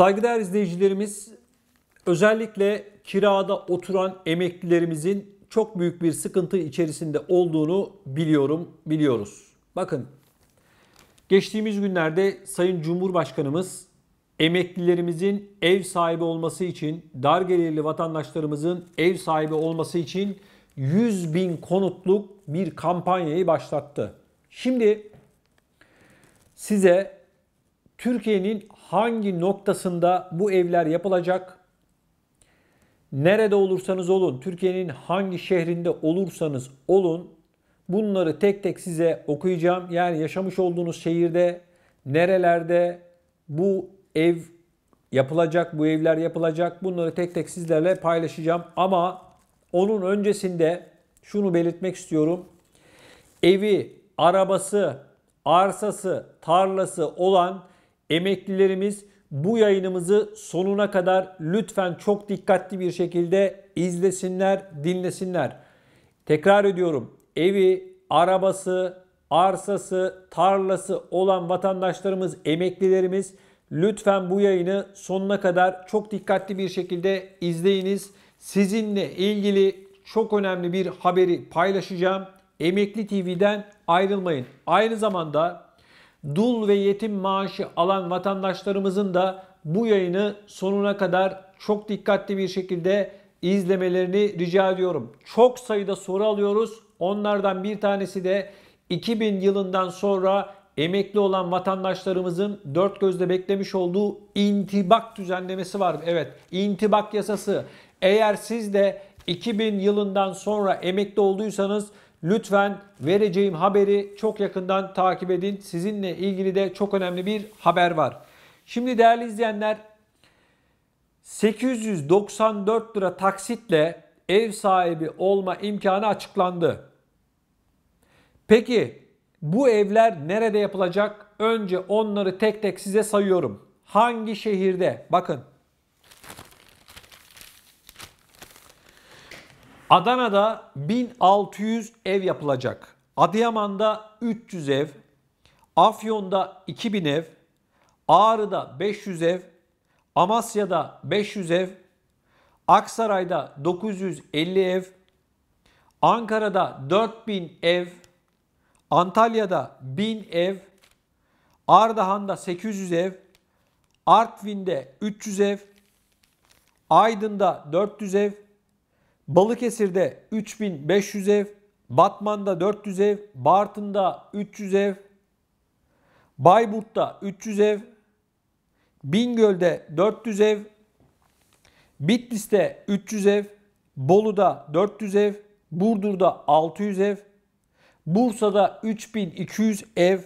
Saygıdeğer izleyicilerimiz, özellikle kirada oturan emeklilerimizin çok büyük bir sıkıntı içerisinde olduğunu biliyorum, biliyoruz. Bakın, geçtiğimiz günlerde Sayın Cumhurbaşkanımız emeklilerimizin ev sahibi olması için, dar gelirli vatandaşlarımızın ev sahibi olması için 100 bin konutluk bir kampanyayı başlattı. Şimdi size Türkiye'nin hangi noktasında bu evler yapılacak? Nerede olursanız olun, Türkiye'nin hangi şehrinde olursanız olun bunları tek tek size okuyacağım. Yani yaşamış olduğunuz şehirde, nerelerde bu ev yapılacak, bu evler yapılacak bunları tek tek sizlerle paylaşacağım. Ama onun öncesinde şunu belirtmek istiyorum. Evi, arabası, arsası, tarlası olan Emeklilerimiz bu yayınımızı sonuna kadar lütfen çok dikkatli bir şekilde izlesinler, dinlesinler. Tekrar ediyorum. Evi, arabası, arsası, tarlası olan vatandaşlarımız, emeklilerimiz lütfen bu yayını sonuna kadar çok dikkatli bir şekilde izleyiniz. Sizinle ilgili çok önemli bir haberi paylaşacağım. Emekli TV'den ayrılmayın. Aynı zamanda dul ve yetim maaşı alan vatandaşlarımızın da bu yayını sonuna kadar çok dikkatli bir şekilde izlemelerini rica ediyorum. Çok sayıda soru alıyoruz. Onlardan bir tanesi de 2000 yılından sonra emekli olan vatandaşlarımızın dört gözle beklemiş olduğu intibak düzenlemesi var. Evet, intibak yasası. Eğer siz de 2000 yılından sonra emekli olduysanız Lütfen vereceğim haberi çok yakından takip edin. Sizinle ilgili de çok önemli bir haber var. Şimdi değerli izleyenler 894 lira taksitle ev sahibi olma imkanı açıklandı. Peki bu evler nerede yapılacak? Önce onları tek tek size sayıyorum. Hangi şehirde? Bakın Adana'da 1600 ev yapılacak. Adıyaman'da 300 ev, Afyon'da 2000 ev, Ağrı'da 500 ev, Amasya'da 500 ev, Aksaray'da 950 ev, Ankara'da 4000 ev, Antalya'da 1000 ev, Ardahan'da 800 ev, Artvin'de 300 ev, Aydın'da 400 ev, Balıkesir'de 3500 ev, Batman'da 400 ev, Bartın'da 300 ev, Bayburt'ta 300 ev, Bingöl'de 400 ev, Bitlis'te 300 ev, Bolu'da 400 ev, Burdur'da 600 ev, Bursa'da 3200 ev.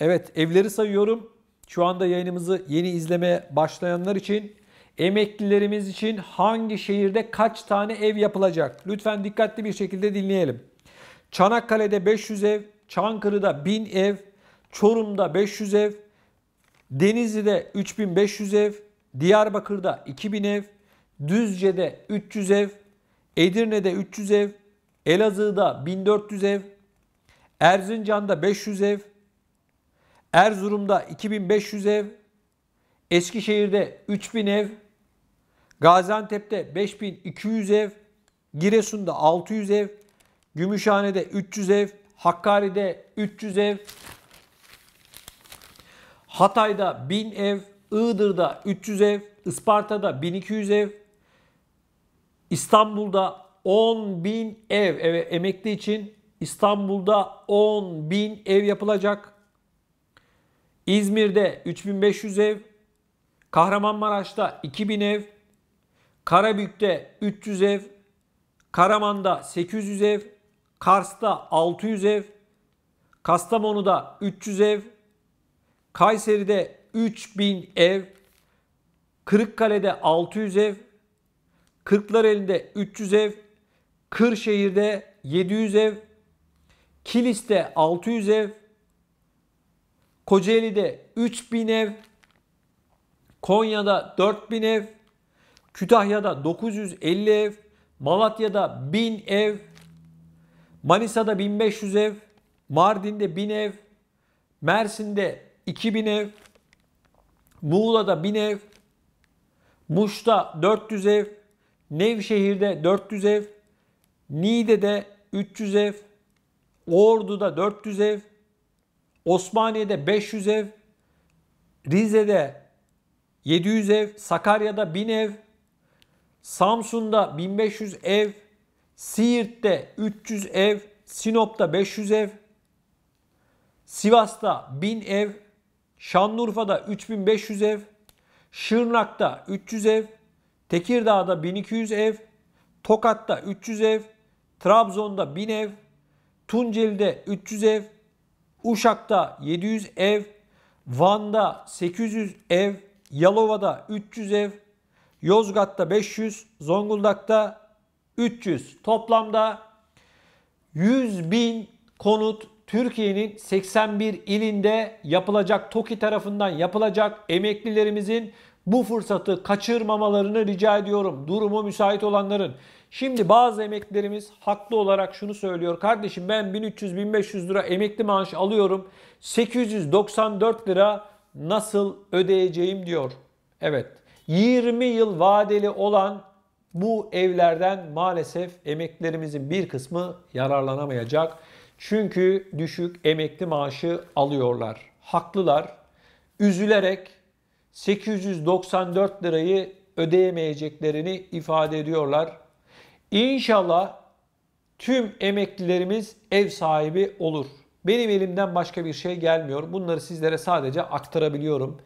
Evet evleri sayıyorum. Şu anda yayınımızı yeni izlemeye başlayanlar için Emeklilerimiz için hangi şehirde kaç tane ev yapılacak? Lütfen dikkatli bir şekilde dinleyelim. Çanakkale'de 500 ev, Çankırı'da 1000 ev, Çorum'da 500 ev, Denizli'de 3500 ev, Diyarbakır'da 2000 ev, Düzce'de 300 ev, Edirne'de 300 ev, Elazığ'da 1400 ev, Erzincan'da 500 ev, Erzurum'da 2500 ev, Eskişehir'de 3000 ev, Gaziantep'te 5200 ev, Giresun'da 600 ev, Gümüşhane'de 300 ev, Hakkari'de 300 ev, Hatay'da 1000 ev, Iğdır'da 300 ev, Isparta'da 1200 ev, İstanbul'da 10.000 ev eve emekli için İstanbul'da 10.000 ev yapılacak. İzmir'de 3500 ev, Kahramanmaraş'ta 2000 ev, Karabük'te 300 ev, Karaman'da 800 ev, Kars'ta 600 ev, Kastamonu'da 300 ev, Kayseri'de 3000 ev, Kırıkkale'de 600 ev, Kırklareli'de 300 ev, Kırşehir'de 700 ev, Kilis'te 600 ev, Kocaeli'de 3000 ev, Konya'da 4000 ev, Kütahya'da 950 ev, Malatya'da 1000 ev, Manisa'da 1500 ev, Mardin'de 1000 ev, Mersin'de 2000 ev, Muğla'da 1000 ev, Muş'ta 400 ev, Nevşehir'de 400 ev, Niğde'de 300 ev, Ordu'da 400 ev, Osmaniye'de 500 ev, Rize'de 700 ev, Sakarya'da 1000 ev, Samsun'da 1500 ev, Siirt'te 300 ev, Sinop'ta 500 ev, Sivas'ta 1000 ev, Şanlıurfa'da 3500 ev, Şırnak'ta 300 ev, Tekirdağ'da 1200 ev, Tokat'ta 300 ev, Trabzon'da 1000 ev, Tunceli'de 300 ev, Uşak'ta 700 ev, Van'da 800 ev, Yalova'da 300 ev, Yozgat'ta 500, Zonguldak'ta 300. Toplamda 100 bin konut Türkiye'nin 81 ilinde yapılacak, TOKİ tarafından yapılacak emeklilerimizin bu fırsatı kaçırmamalarını rica ediyorum. Durumu müsait olanların. Şimdi bazı emeklilerimiz haklı olarak şunu söylüyor. Kardeşim ben 1300-1500 lira emekli maaşı alıyorum. 894 lira nasıl ödeyeceğim diyor. Evet 20 yıl vadeli olan bu evlerden maalesef emeklerimizin bir kısmı yararlanamayacak. Çünkü düşük emekli maaşı alıyorlar. Haklılar. Üzülerek 894 lirayı ödeyemeyeceklerini ifade ediyorlar. İnşallah tüm emeklilerimiz ev sahibi olur. Benim elimden başka bir şey gelmiyor. Bunları sizlere sadece aktarabiliyorum.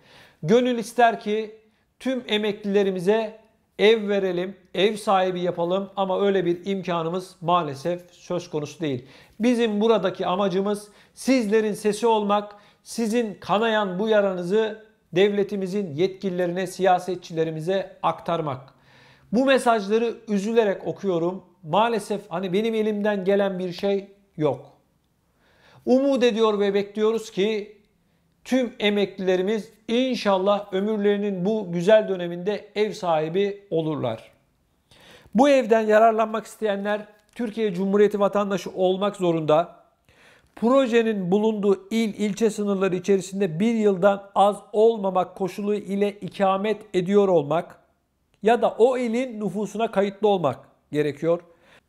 Gönül ister ki tüm emeklilerimize ev verelim, ev sahibi yapalım ama öyle bir imkanımız maalesef söz konusu değil. Bizim buradaki amacımız sizlerin sesi olmak, sizin kanayan bu yaranızı devletimizin yetkililerine, siyasetçilerimize aktarmak. Bu mesajları üzülerek okuyorum. Maalesef hani benim elimden gelen bir şey yok. Umut ediyor ve bekliyoruz ki tüm emeklilerimiz inşallah ömürlerinin bu güzel döneminde ev sahibi olurlar. Bu evden yararlanmak isteyenler Türkiye Cumhuriyeti vatandaşı olmak zorunda. Projenin bulunduğu il ilçe sınırları içerisinde bir yıldan az olmamak koşulu ile ikamet ediyor olmak ya da o ilin nüfusuna kayıtlı olmak gerekiyor.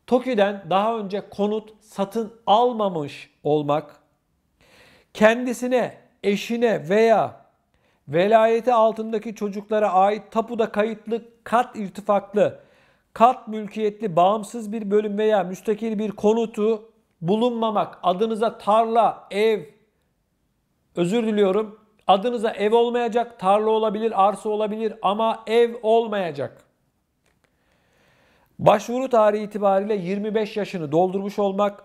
TOKİ'den daha önce konut satın almamış olmak, kendisine, eşine veya velayeti altındaki çocuklara ait tapuda kayıtlı kat irtifaklı, kat mülkiyetli bağımsız bir bölüm veya müstakil bir konutu bulunmamak, adınıza tarla, ev, özür diliyorum, adınıza ev olmayacak, tarla olabilir, arsa olabilir ama ev olmayacak. Başvuru tarihi itibariyle 25 yaşını doldurmuş olmak,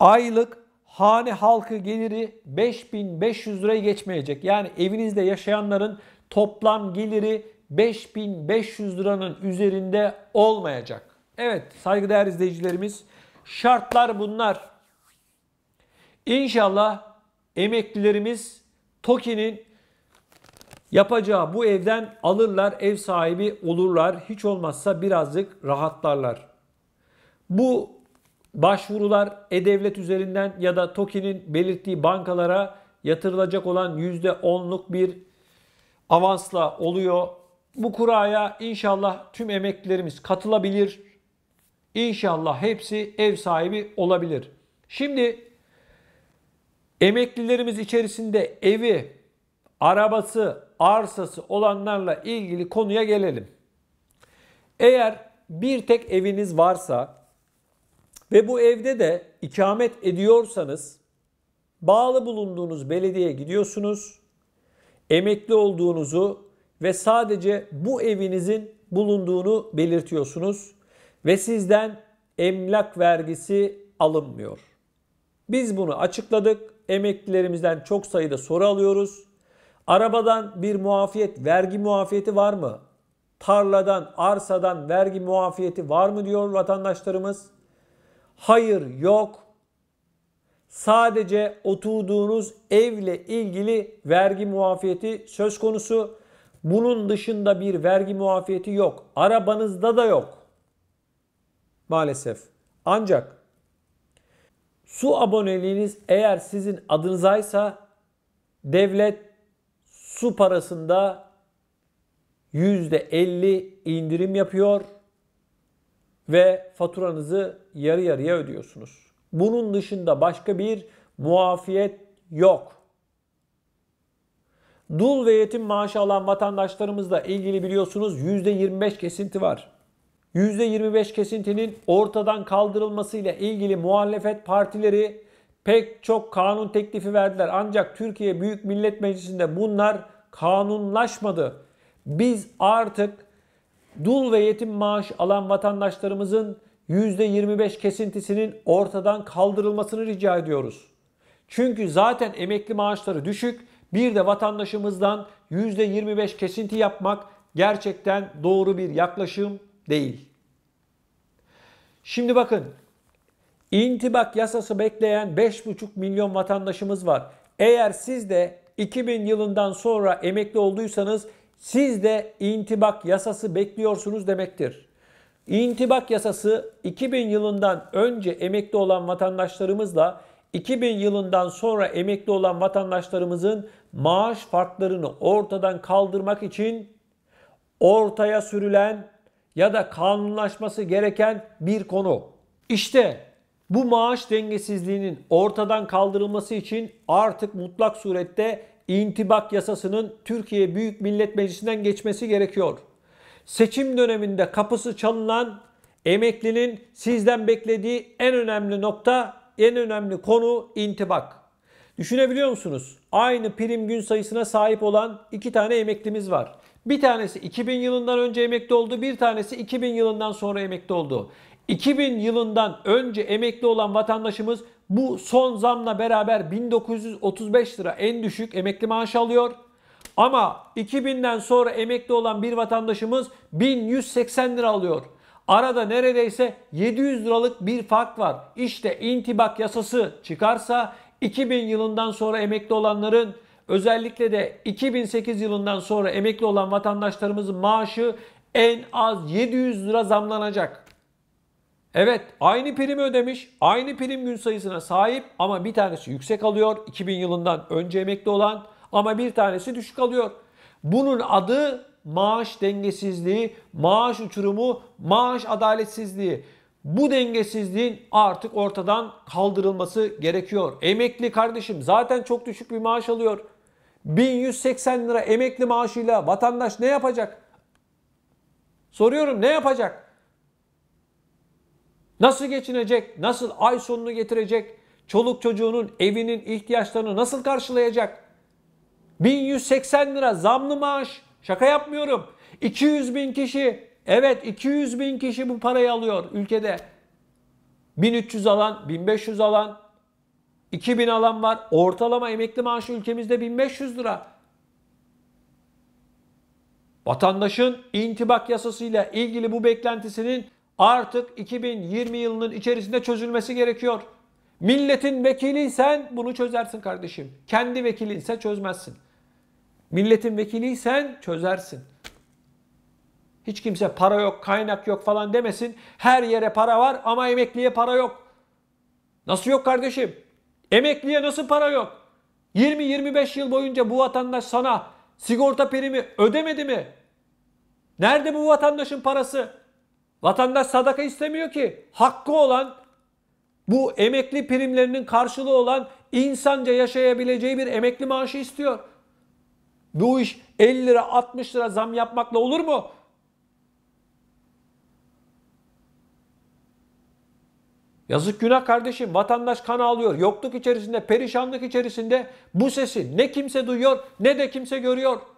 aylık hane halkı geliri 5500 lirayı geçmeyecek. Yani evinizde yaşayanların toplam geliri 5500 liranın üzerinde olmayacak. Evet saygıdeğer izleyicilerimiz şartlar bunlar. İnşallah emeklilerimiz TOKİ'nin Yapacağı bu evden alırlar, ev sahibi olurlar. Hiç olmazsa birazcık rahatlarlar. Bu başvurular E-Devlet üzerinden ya da TOKİ'nin belirttiği bankalara yatırılacak olan %10'luk bir avansla oluyor. Bu kuraya inşallah tüm emeklilerimiz katılabilir. İnşallah hepsi ev sahibi olabilir. Şimdi emeklilerimiz içerisinde evi, arabası, arsası olanlarla ilgili konuya gelelim. Eğer bir tek eviniz varsa ve bu evde de ikamet ediyorsanız bağlı bulunduğunuz belediyeye gidiyorsunuz. Emekli olduğunuzu ve sadece bu evinizin bulunduğunu belirtiyorsunuz ve sizden emlak vergisi alınmıyor. Biz bunu açıkladık. Emeklilerimizden çok sayıda soru alıyoruz. Arabadan bir muafiyet, vergi muafiyeti var mı? Tarladan, arsadan vergi muafiyeti var mı diyor vatandaşlarımız. Hayır yok. Sadece oturduğunuz evle ilgili vergi muafiyeti söz konusu. Bunun dışında bir vergi muafiyeti yok. Arabanızda da yok. Maalesef. Ancak su aboneliğiniz eğer sizin adınızaysa devlet su parasında %50 indirim yapıyor ve faturanızı yarı yarıya ödüyorsunuz. Bunun dışında başka bir muafiyet yok. Dul ve yetim maaşı alan vatandaşlarımızla ilgili biliyorsunuz %25 kesinti var. %25 kesintinin ortadan kaldırılmasıyla ilgili muhalefet partileri pek çok kanun teklifi verdiler. Ancak Türkiye Büyük Millet Meclisi'nde bunlar kanunlaşmadı. Biz artık dul ve yetim maaş alan vatandaşlarımızın %25 kesintisinin ortadan kaldırılmasını rica ediyoruz. Çünkü zaten emekli maaşları düşük. Bir de vatandaşımızdan %25 kesinti yapmak gerçekten doğru bir yaklaşım değil. Şimdi bakın İntibak yasası bekleyen 5,5 milyon vatandaşımız var. Eğer siz de 2000 yılından sonra emekli olduysanız siz de intibak yasası bekliyorsunuz demektir. İntibak yasası 2000 yılından önce emekli olan vatandaşlarımızla 2000 yılından sonra emekli olan vatandaşlarımızın maaş farklarını ortadan kaldırmak için ortaya sürülen ya da kanunlaşması gereken bir konu. İşte bu maaş dengesizliğinin ortadan kaldırılması için artık mutlak surette intibak yasasının Türkiye Büyük Millet Meclisi'nden geçmesi gerekiyor. Seçim döneminde kapısı çalınan emeklinin sizden beklediği en önemli nokta, en önemli konu intibak. Düşünebiliyor musunuz? Aynı prim gün sayısına sahip olan iki tane emeklimiz var. Bir tanesi 2000 yılından önce emekli oldu, bir tanesi 2000 yılından sonra emekli oldu. 2000 yılından önce emekli olan vatandaşımız bu son zamla beraber 1935 lira en düşük emekli maaşı alıyor. Ama 2000'den sonra emekli olan bir vatandaşımız 1180 lira alıyor. Arada neredeyse 700 liralık bir fark var. İşte intibak yasası çıkarsa 2000 yılından sonra emekli olanların özellikle de 2008 yılından sonra emekli olan vatandaşlarımızın maaşı en az 700 lira zamlanacak. Evet aynı prim ödemiş, aynı prim gün sayısına sahip ama bir tanesi yüksek alıyor 2000 yılından önce emekli olan ama bir tanesi düşük alıyor. Bunun adı maaş dengesizliği, maaş uçurumu, maaş adaletsizliği. Bu dengesizliğin artık ortadan kaldırılması gerekiyor. Emekli kardeşim zaten çok düşük bir maaş alıyor. 1180 lira emekli maaşıyla vatandaş ne yapacak? Soruyorum ne yapacak? Nasıl geçinecek? Nasıl ay sonunu getirecek? Çoluk çocuğunun evinin ihtiyaçlarını nasıl karşılayacak? 1180 lira zamlı maaş. Şaka yapmıyorum. 200 bin kişi. Evet 200 bin kişi bu parayı alıyor ülkede. 1300 alan, 1500 alan, 2000 alan var. Ortalama emekli maaşı ülkemizde 1500 lira. Vatandaşın intibak yasasıyla ilgili bu beklentisinin artık 2020 yılının içerisinde çözülmesi gerekiyor. Milletin vekiliysen bunu çözersin kardeşim. Kendi vekilinse çözmezsin. Milletin vekiliysen çözersin. Hiç kimse para yok, kaynak yok falan demesin. Her yere para var ama emekliye para yok. Nasıl yok kardeşim? Emekliye nasıl para yok? 20-25 yıl boyunca bu vatandaş sana sigorta primi ödemedi mi? Nerede bu vatandaşın parası? Vatandaş sadaka istemiyor ki. Hakkı olan bu emekli primlerinin karşılığı olan insanca yaşayabileceği bir emekli maaşı istiyor. Bu iş 50 lira 60 lira zam yapmakla olur mu? Yazık günah kardeşim vatandaş kan alıyor, Yokluk içerisinde, perişanlık içerisinde bu sesi ne kimse duyuyor ne de kimse görüyor.